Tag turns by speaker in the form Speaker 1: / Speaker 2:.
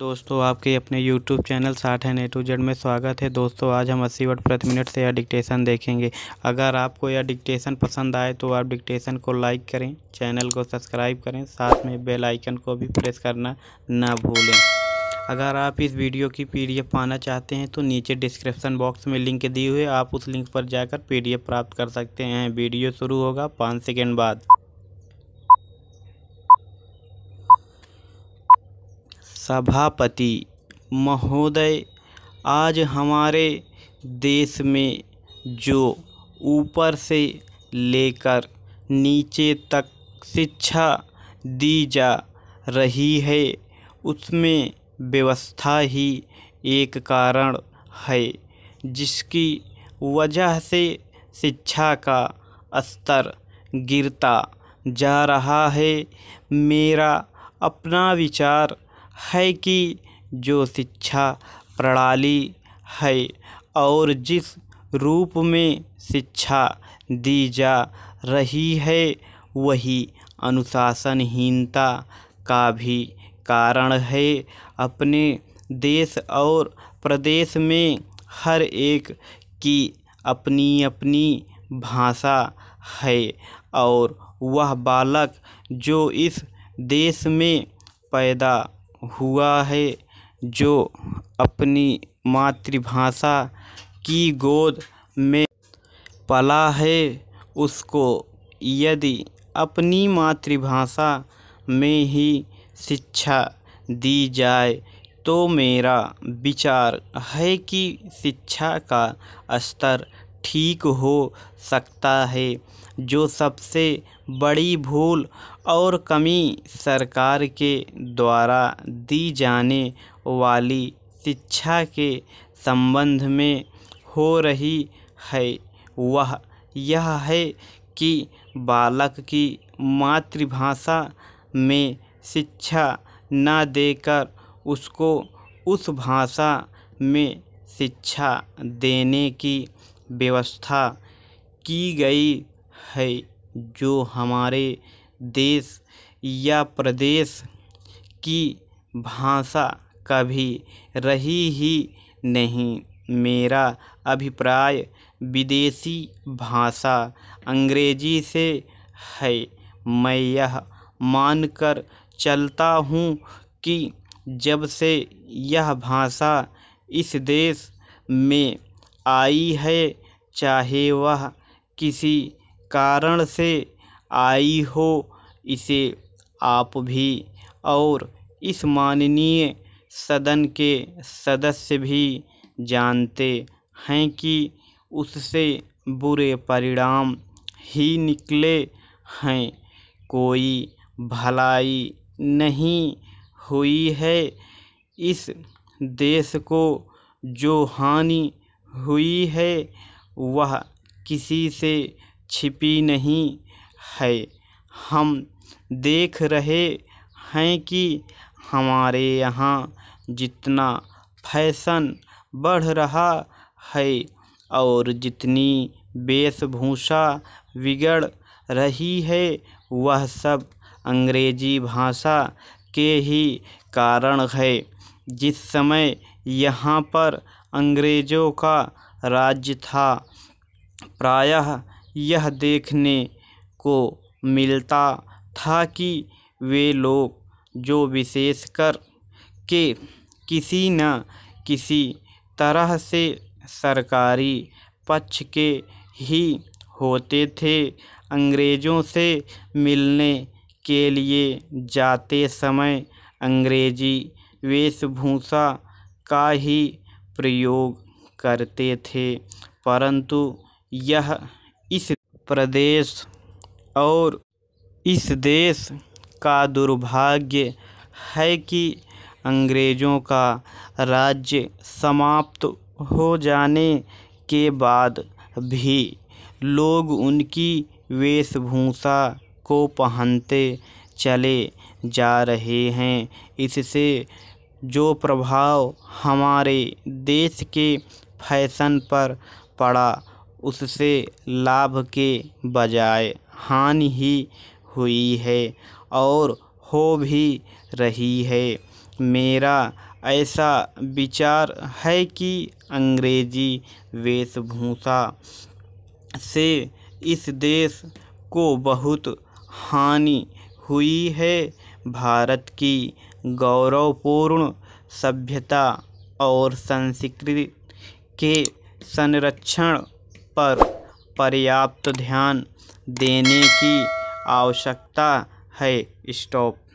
Speaker 1: दोस्तों आपके अपने YouTube चैनल साठ एन ए टू जेड में स्वागत है दोस्तों आज हम अस्सी वर्ड प्रति मिनट से यह डिक्टेशन देखेंगे अगर आपको यह डिक्टेशन पसंद आए तो आप डिक्टेशन को लाइक करें चैनल को सब्सक्राइब करें साथ में बेल आइकन को भी प्रेस करना ना भूलें अगर आप इस वीडियो की पी पाना चाहते हैं तो नीचे डिस्क्रिप्सन बॉक्स में लिंक दी हुई आप उस लिंक पर जाकर पी प्राप्त कर सकते हैं वीडियो शुरू होगा पाँच सेकेंड बाद सभापति महोदय आज हमारे देश में जो ऊपर से लेकर नीचे तक शिक्षा दी जा रही है उसमें व्यवस्था ही एक कारण है जिसकी वजह से शिक्षा का स्तर गिरता जा रहा है मेरा अपना विचार है कि जो शिक्षा प्रणाली है और जिस रूप में शिक्षा दी जा रही है वही अनुशासनहीनता का भी कारण है अपने देश और प्रदेश में हर एक की अपनी अपनी भाषा है और वह बालक जो इस देश में पैदा हुआ है जो अपनी मातृभाषा की गोद में पला है उसको यदि अपनी मातृभाषा में ही शिक्षा दी जाए तो मेरा विचार है कि शिक्षा का स्तर ठीक हो सकता है जो सबसे बड़ी भूल और कमी सरकार के द्वारा दी जाने वाली शिक्षा के संबंध में हो रही है वह यह है कि बालक की मातृभाषा में शिक्षा न देकर उसको उस भाषा में शिक्षा देने की व्यवस्था की गई है जो हमारे देश या प्रदेश की भाषा कभी रही ही नहीं मेरा अभिप्राय विदेशी भाषा अंग्रेजी से है मैं यह मानकर चलता हूँ कि जब से यह भाषा इस देश में आई है चाहे वह किसी कारण से आई हो इसे आप भी और इस माननीय सदन के सदस्य भी जानते हैं कि उससे बुरे परिणाम ही निकले हैं कोई भलाई नहीं हुई है इस देश को जो हानि हुई है वह किसी से छिपी नहीं है हम देख रहे हैं कि हमारे यहाँ जितना फैशन बढ़ रहा है और जितनी वेशभूषा बिगड़ रही है वह सब अंग्रेजी भाषा के ही कारण है जिस समय यहाँ पर अंग्रेज़ों का राज्य था प्रायः यह देखने को मिलता था कि वे लोग जो विशेषकर के किसी न किसी तरह से सरकारी पक्ष के ही होते थे अंग्रेज़ों से मिलने के लिए जाते समय अंग्रेजी वेशभूषा का ही प्रयोग करते थे परंतु यह इस प्रदेश और इस देश का दुर्भाग्य है कि अंग्रेज़ों का राज्य समाप्त हो जाने के बाद भी लोग उनकी वेशभूषा को पहनते चले जा रहे हैं इससे जो प्रभाव हमारे देश के फैशन पर पड़ा उससे लाभ के बजाय हानि ही हुई है और हो भी रही है मेरा ऐसा विचार है कि अंग्रेजी वेशभूषा से इस देश को बहुत हानि हुई है भारत की गौरवपूर्ण सभ्यता और संस्कृति के संरक्षण पर पर्याप्त ध्यान देने की आवश्यकता है स्टॉप